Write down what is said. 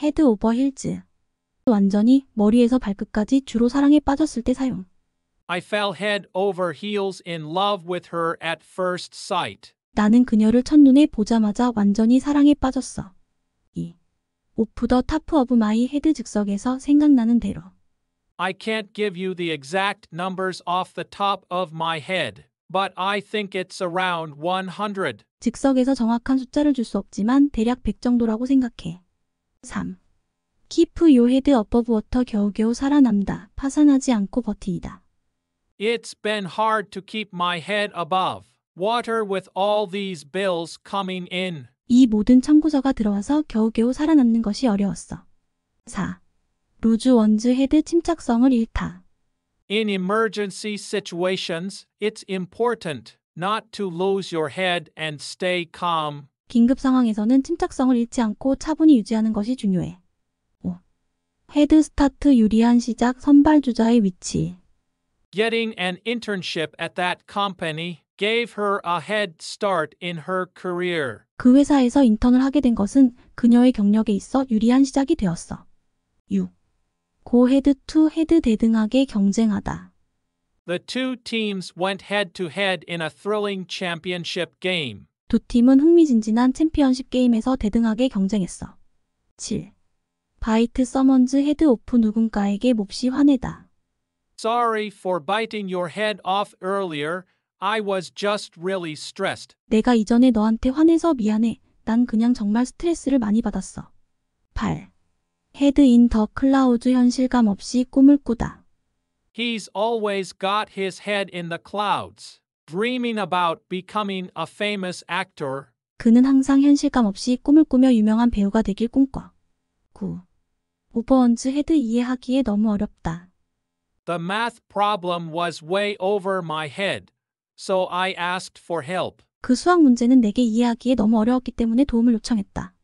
헤드 오버 힐즈. 완전히 머리에서 발끝까지 주로 사랑에 빠졌을 때 사용. I fell head over heels in love with her at first sight. 나는 그녀를 첫눈에 보자마자 완전히 사랑에 빠졌어. 2. 오프 더 타프 오브 마이 헤드 즉석에서 생각나는 대로. I can't give you the exact numbers off the top of my head, but I think it's around 100. 즉석에서 정확한 숫자를 줄 수 없지만 대략 100 정도라고 생각해. 3. Keep your head above water 겨우겨우 살아남다. 파산하지 않고 버티다. It's been hard to keep my head above water with all these bills coming in. 이 모든 청구서가 들어와서 겨우겨우 살아남는 것이 어려웠어. 4. 루즈 원즈 헤드 침착성을 잃다. In emergency situations, it's important not to lose your head and stay calm. 긴급 상황에서는 침착성을 잃지 않고 차분히 유지하는 것이 중요해. 5. 헤드 스타트 유리한 시작 선발 주자의 위치. Getting an internship at that company gave her a head start in her career. 그 회사에서 인턴을 하게 된 것은 그녀의 경력에 있어 유리한 시작이 되었어. 6. 고 헤드 투 헤드 대등하게 경쟁하다. The two teams went head to head in a thrilling championship game. 두 팀은 흥미진진한 챔피언십 게임에서 대등하게 경쟁했어. 7. 바이트 서먼즈 헤드 오프 누군가에게 몹시 화내다. Sorry for biting your head off earlier. I was just really stressed. 내가 이전에 너한테 화내서 미안해. 난 그냥 정말 스트레스를 많이 받았어. 8. 헤드 인 더 클라우드 현실감 없이 꿈을 꾸다. He's always got his head in the clouds. dreaming about becoming a famous actor. 그는 항상 현실감 없이 꿈을 꾸며 유명한 배우가 되길 꿈꿔. 9. 오버원즈 헤드 이해하기에 너무 어렵다. The math problem was way over my head, so I asked for help. 그 수학 문제는 내게 이해하기에 너무 어려웠기 때문에 도움을 요청했다.